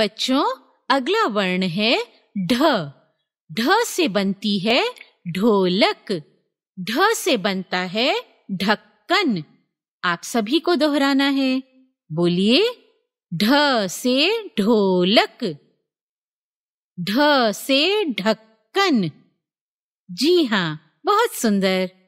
बच्चों अगला वर्ण है ढ ढ से बनती है ढोलक ढ से बनता है ढक्कन आप सभी को दोहराना है बोलिए ढ से ढोलक ढ से ढक्कन जी हाँ बहुत सुंदर